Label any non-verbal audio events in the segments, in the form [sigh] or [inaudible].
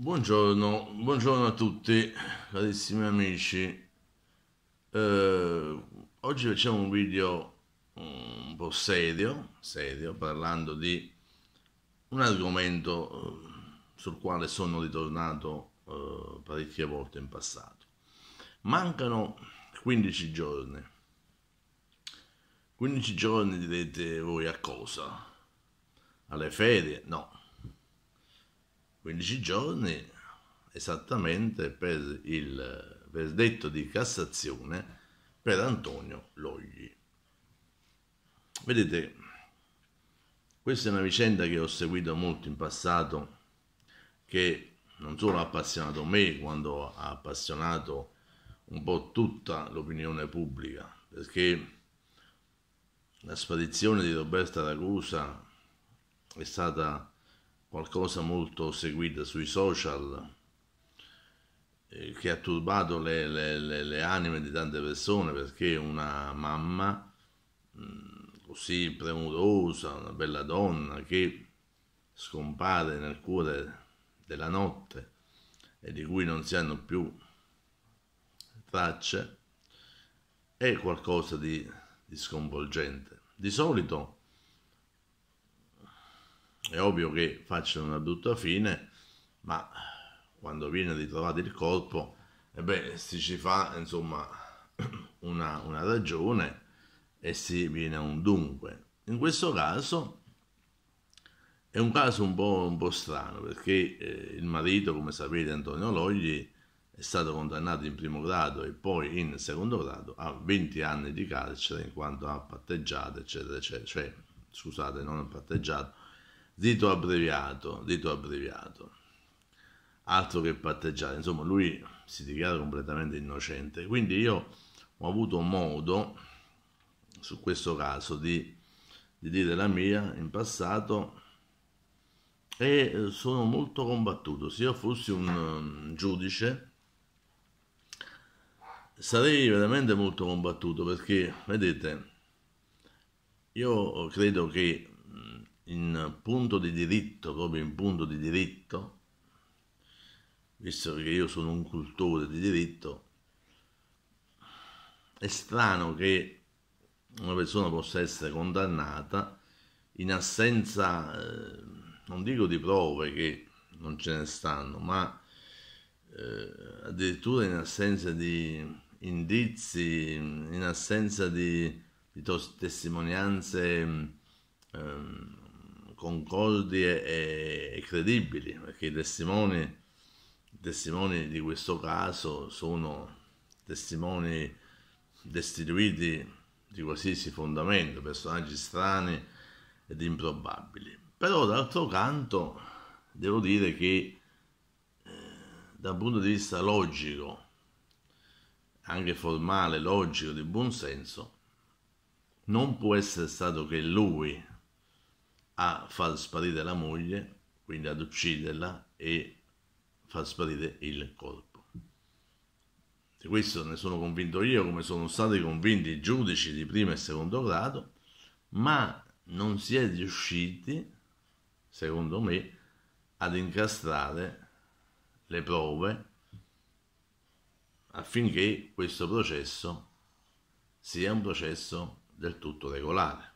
Buongiorno, buongiorno, a tutti carissimi amici. Eh, oggi facciamo un video un po' serio, serio, parlando di un argomento eh, sul quale sono ritornato eh, parecchie volte in passato. Mancano 15 giorni. 15 giorni direte voi a cosa? Alle ferie? No, 15 giorni esattamente per il verdetto di Cassazione per Antonio Logli. Vedete, questa è una vicenda che ho seguito molto in passato, che non solo ha appassionato me, quando ha appassionato un po' tutta l'opinione pubblica, perché la spedizione di Roberta D'Acusa è stata qualcosa molto seguita sui social eh, che ha turbato le, le, le, le, anime di tante persone perché una mamma mm, così premurosa, una bella donna che scompare nel cuore della notte e di cui non si hanno più tracce è qualcosa di, di sconvolgente. Di solito è ovvio che facciano una brutta fine, ma quando viene ritrovato il corpo, e eh beh, si ci fa insomma [clears throat] una, una ragione e si viene a un dunque. In questo caso è un caso un po', un po strano perché eh, il marito, come sapete, Antonio Logli è stato condannato in primo grado e poi in secondo grado a 20 anni di carcere in quanto ha patteggiato, eccetera, eccetera, cioè, scusate, non ha patteggiato, dito abbreviato, dito abbreviato, altro che patteggiare, insomma lui si dichiara completamente innocente, quindi io ho avuto modo su questo caso di, di dire la mia in passato e sono molto combattuto, se io fossi un um, giudice sarei veramente molto combattuto perché vedete io credo che in punto di diritto, proprio in punto di diritto, visto che io sono un cultore di diritto, è strano che una persona possa essere condannata in assenza, eh, non dico di prove che non ce ne stanno, ma eh, addirittura in assenza di indizi, in assenza di, di testimonianze. Eh, concordi e, e credibili, perché i testimoni, i testimoni, di questo caso sono testimoni destituiti di qualsiasi fondamento, personaggi strani ed improbabili. Però d'altro canto devo dire che eh, dal punto di vista logico, anche formale, logico, di buon senso, non può essere stato che lui a far sparire la moglie, quindi ad ucciderla e far sparire il corpo. Di questo ne sono convinto io, come sono stati convinti i giudici di primo e secondo grado, ma non si è riusciti, secondo me, ad incastrare le prove affinché questo processo sia un processo del tutto regolare.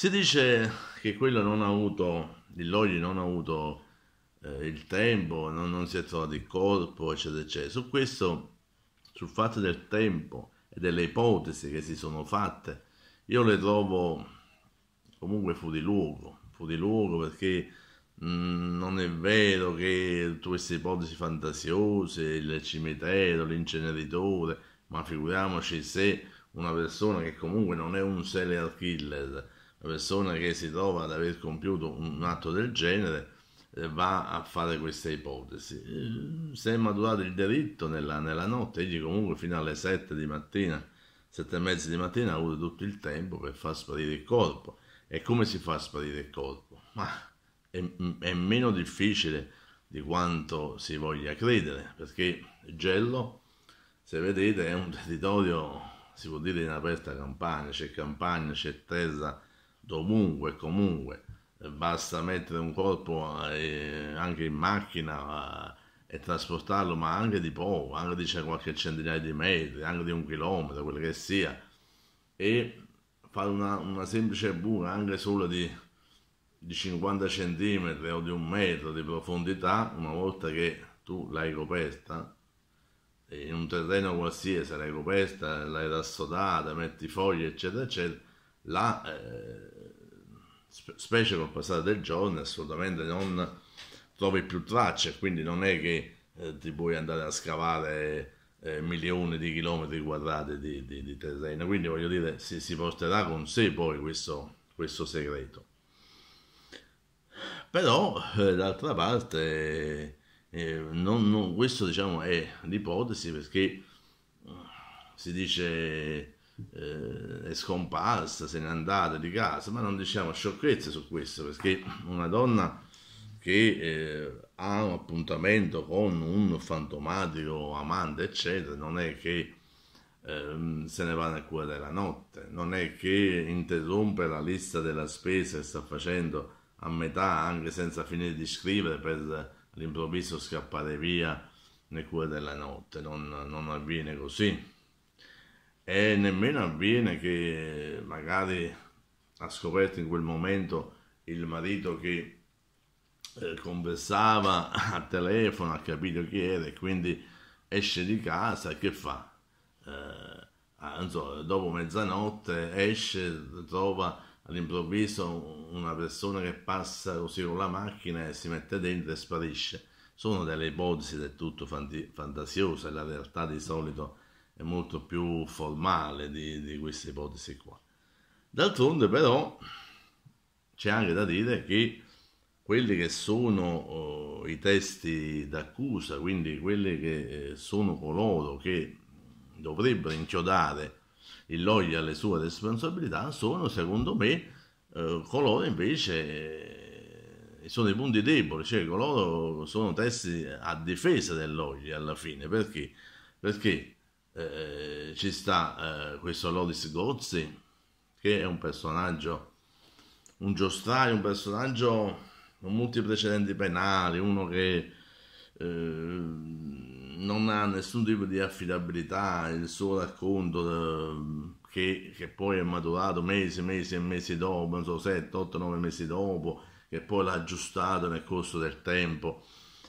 Si dice che quello non ha avuto, il Logli non ha avuto eh, il tempo, non, non, si è trovato il corpo, eccetera, eccetera. Su questo, sul fatto del tempo e delle ipotesi che si sono fatte, io le trovo comunque fuori luogo, fuori luogo perché mm, non è vero che tutte queste ipotesi fantasiose, il cimitero, l'inceneritore, ma figuriamoci se una persona che comunque non è un serial killer, persona che si trova ad aver compiuto un atto del genere eh, va a fare questa ipotesi. Eh, se è maturato il delitto nella, nella notte, egli comunque fino alle 7 di mattina, 7 e mezza di mattina ha avuto tutto il tempo per far sparire il corpo. E come si fa a sparire il corpo? Ma è, è meno difficile di quanto si voglia credere, perché Gello, se vedete, è un [laughs] territorio, si può dire in aperta campagna, c'è campagna, c'è terra, dovunque, comunque, eh, basta mettere un corpo eh, anche in macchina eh, e trasportarlo, ma anche di poco, anche di cioè, qualche centinaio di metri, anche di un chilometro, quello che sia, e fare una, una semplice buca anche solo di, di 50 centimetri o di un metro di profondità, una volta che tu l'hai coperta, in un terreno qualsiasi l'hai coperta, l'hai rassodata, metti foglie, eccetera, eccetera, là... Eh, specie col passare del giorno, assolutamente non trovi più tracce, quindi non è che eh, ti puoi andare a scavare eh, milioni di chilometri quadrati di, di, di terreno, quindi voglio dire si, si porterà con sé poi questo, questo segreto. Però eh, d'altra parte eh, non, non, questo diciamo è l'ipotesi perché eh, si dice eh, è scomparsa, se n'è andata di casa, ma non diciamo sciocchezze su questo, perché una donna che eh, ha un appuntamento con un fantomatico amante, eccetera, non è che eh, se ne va nel cuore della notte, non è che interrompe la lista della spesa che sta facendo a metà anche senza finire di scrivere per all'improvviso scappare via nel cuore della notte, non, non avviene così e nemmeno avviene che magari ha scoperto in quel momento il marito che eh, conversava a [laughs] telefono, ha capito chi era e quindi esce di casa e che fa? Eh, insomma, ah, dopo mezzanotte esce, trova all'improvviso una persona che passa così con la macchina e si mette dentro e sparisce. Sono delle ipotesi del tutto fantasiose, la realtà di solito è molto più formale di, di questa ipotesi qua. D'altronde però c'è anche da dire che quelli che sono eh, i testi d'accusa, quindi quelli che eh, sono coloro che dovrebbero inchiodare il Loggia alle sue responsabilità, sono secondo me eh, coloro invece eh, sono i punti deboli, cioè coloro sono testi a difesa del Loggia alla fine, perché? Perché eh, ci sta eh, questo Loris Gozzi che è un personaggio un giostraio, un personaggio con molti precedenti penali, uno che eh, non ha nessun tipo di affidabilità, il suo racconto eh, che, che, poi è maturato mesi, mesi e mesi dopo, non so, 7, 8, 9 mesi dopo, che poi l'ha aggiustato nel corso del tempo,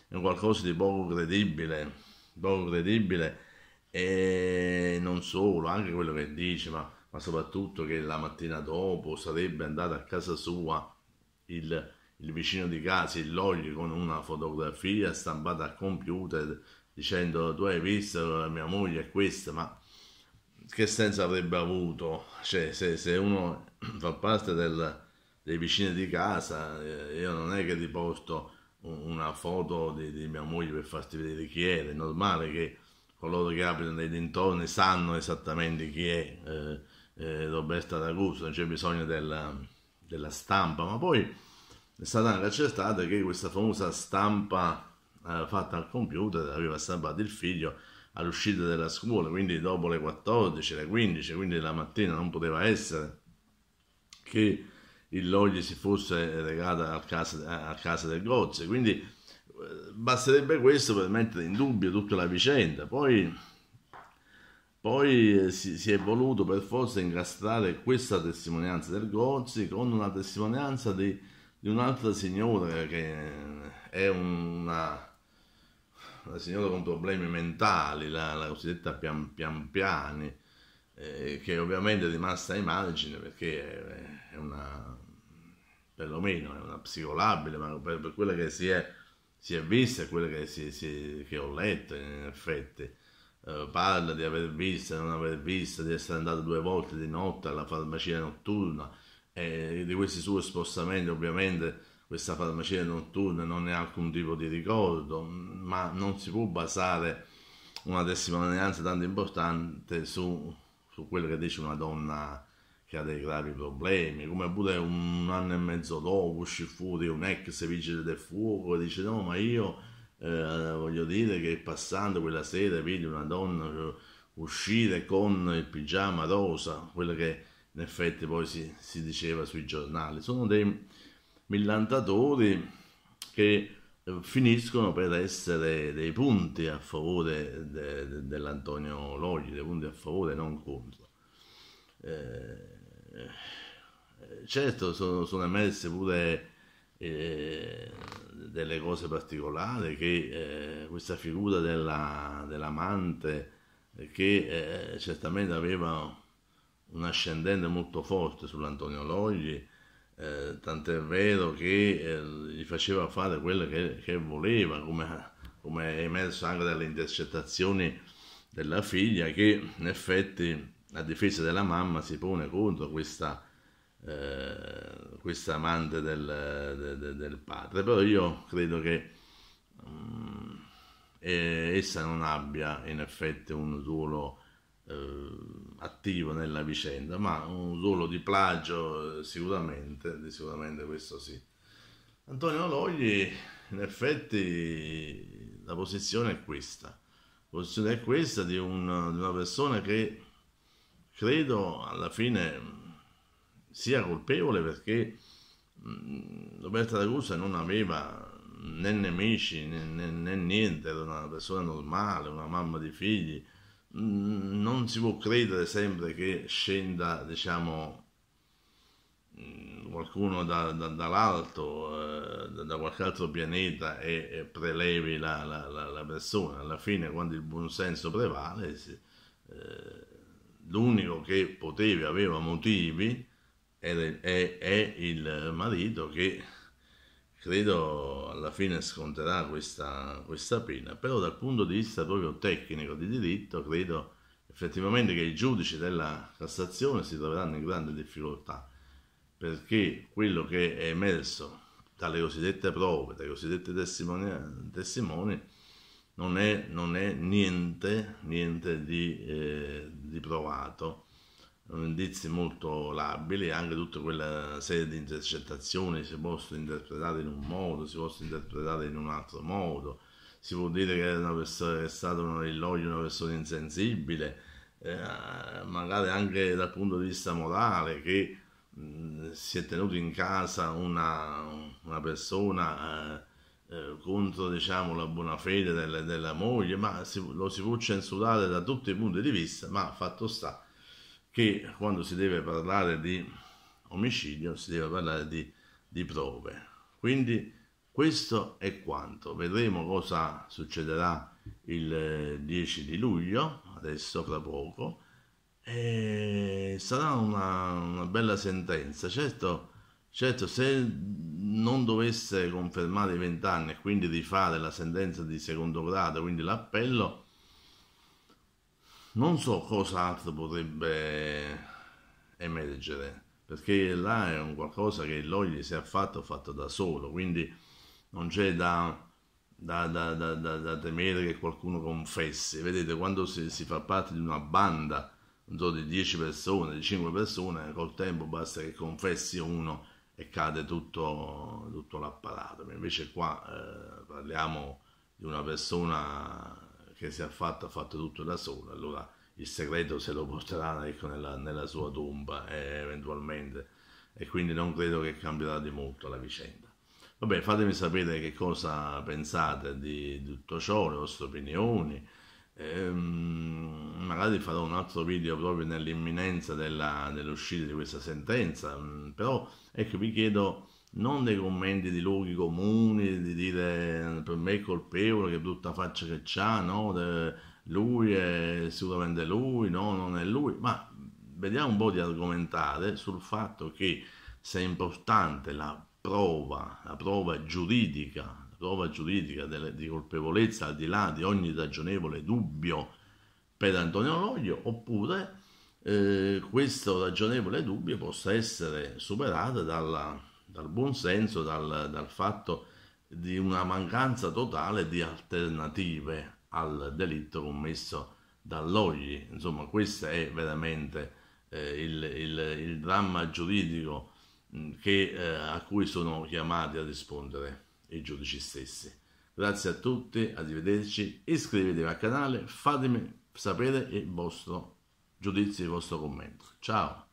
è qualcosa di poco credibile, poco credibile e non solo, anche quello che dice, ma, ma soprattutto che la mattina dopo sarebbe andato a casa sua il, il vicino di casa, il Logli, con una fotografia stampata al computer dicendo tu hai visto mia moglie è questa, ma che senso avrebbe avuto? Cioè, se, se uno [clears throat] fa parte del, dei vicini di casa, eh, io non è che ti porto una foto di, di mia moglie per farti vedere chi era, è normale che coloro che abitano nei dintorni sanno esattamente chi è eh, eh, Roberta D'Agusto, non c'è bisogno della, della, stampa, ma poi è stata anche accertata che questa famosa stampa eh, fatta al computer aveva stampato il figlio all'uscita della scuola, quindi dopo le 14, le 15, quindi la mattina non poteva essere che il Logli si fosse regata a casa, al casa del Gozzi, quindi eh, basterebbe questo per mettere in dubbio tutta la vicenda. Poi, poi eh, si, si, è voluto per forza incastrare questa testimonianza del Gozzi con una testimonianza di, di un'altra signora che è una, una, signora con problemi mentali, la, la cosiddetta Pian, Pian Piani, eh, che ovviamente è rimasta ai margini perché è, è una perlomeno è una psicolabile, ma per, per quella che si è si è vista quella che, si, si, che ho letto in effetti. Uh, parla di aver visto, non aver visto, di essere andato due volte di notte alla farmacia notturna e di questi suoi spostamenti ovviamente questa farmacia notturna non ne ha alcun tipo di ricordo, ma non si può basare una testimonianza tanto importante su, su quello che dice una donna che ha dei gravi problemi, come pure un anno e mezzo dopo uscì fuori un ex vigile del fuoco e dice no ma io eh, voglio dire che passando quella sera vedi una donna uscire con il pigiama rosa, quello che in effetti poi si, si diceva sui giornali, sono dei millantatori che eh, finiscono per essere dei punti a favore de, de, dell'Antonio Logli, dei punti a favore non contro. Eh, eh, certo sono, sono emerse pure eh, delle cose particolari che eh, questa figura della, dell'amante eh, che eh, certamente aveva un ascendente molto forte sull'Antonio Logli eh, tant'è vero che gli faceva fare quello che, che voleva come, come è emerso anche dalle intercettazioni della figlia che in effetti la difesa della mamma si pone contro questa, eh, questa amante del, del, del, padre, però io credo che um, eh, essa non abbia in effetti un ruolo eh, attivo nella vicenda, ma un ruolo di plagio eh, sicuramente, sicuramente questo sì. Antonio Logli, in effetti la posizione è questa, la posizione è questa di, un, di una persona che credo alla fine sia colpevole perché mm, Roberta Ragusa non aveva né nemici né, né, né, niente, era una persona normale, una mamma di figli. Mm, non si può credere sempre che scenda, diciamo, mm, qualcuno da, da, dall'alto, eh, da, qualche altro pianeta e, e prelevi la, la, la, la, persona. Alla fine, quando il buon senso prevale, si, eh, l'unico che poteva, aveva motivi, era, è, è il marito che credo alla fine sconterà questa, questa, pena, però dal punto di vista proprio tecnico di diritto credo effettivamente che i giudici della Cassazione si troveranno in grande difficoltà perché quello che è emerso dalle cosiddette prove, dai cosiddetti testimoni, testimoni non è, non è niente, niente di, eh, di provato indizi molto labili, anche tutta quella serie di intercettazioni si possono interpretare in un modo, si possono interpretare in un altro modo, si può dire che una persona, è stata una, illogia, Loglio una persona insensibile, eh, magari anche dal punto di vista morale, che mh, si è tenuto in casa una, una persona eh, eh, contro diciamo, la buona fede del, della moglie, ma si, lo si può censurare da tutti i punti di vista, ma fatto sta che quando si deve parlare di omicidio si deve parlare di, di prove. Quindi questo è quanto. Vedremo cosa succederà il 10 eh, di luglio, adesso fra poco, e sarà una, una bella sentenza. Certo, Certo, se non dovesse confermare i vent'anni e quindi rifare la sentenza di secondo grado, quindi l'appello, non so cosa altro potrebbe emergere, perché là è un qualcosa che gli si è fatto, fatto da solo, quindi non c'è da, da, da, da, temere che qualcuno confessi. Vedete, quando si, si fa parte di una banda, non so, di 10 persone, di 5 persone, col tempo basta che confessi uno e cade tutto, tutto l'apparato. Invece qua eh, parliamo di una persona che si è fatta, ha fatto tutto da sola, allora il segreto se lo porterà ecco, nella, nella, sua tomba eh, eventualmente e quindi non credo che cambierà di molto la vicenda. Vabbè, fatemi sapere che cosa pensate di tutto ciò, le vostre opinioni, Ehm, magari farò un altro video proprio nell'imminenza dell'uscita di questa sentenza, mm, però ecco vi chiedo non dei commenti di luoghi comuni, di dire per me è colpevole, che brutta faccia che c'ha, no? De, lui è sicuramente lui, no, non è lui, ma vediamo un po' di argomentare sul fatto che se è importante la prova, la prova giuridica prova giuridica delle, di colpevolezza al di là di ogni ragionevole dubbio per Antonio Loglio, oppure eh, questo ragionevole dubbio possa essere superato dalla, dal buonsenso, dal, dal fatto di una mancanza totale di alternative al delitto commesso da dall'oggi. Insomma, questo è veramente eh, il, il, il, dramma giuridico mm, che, eh, a cui sono chiamati a rispondere e i giudici stessi. Grazie a tutti, arrivederci, iscrivetevi al canale, fatemi sapere il vostro giudizio, il vostro commento. Ciao!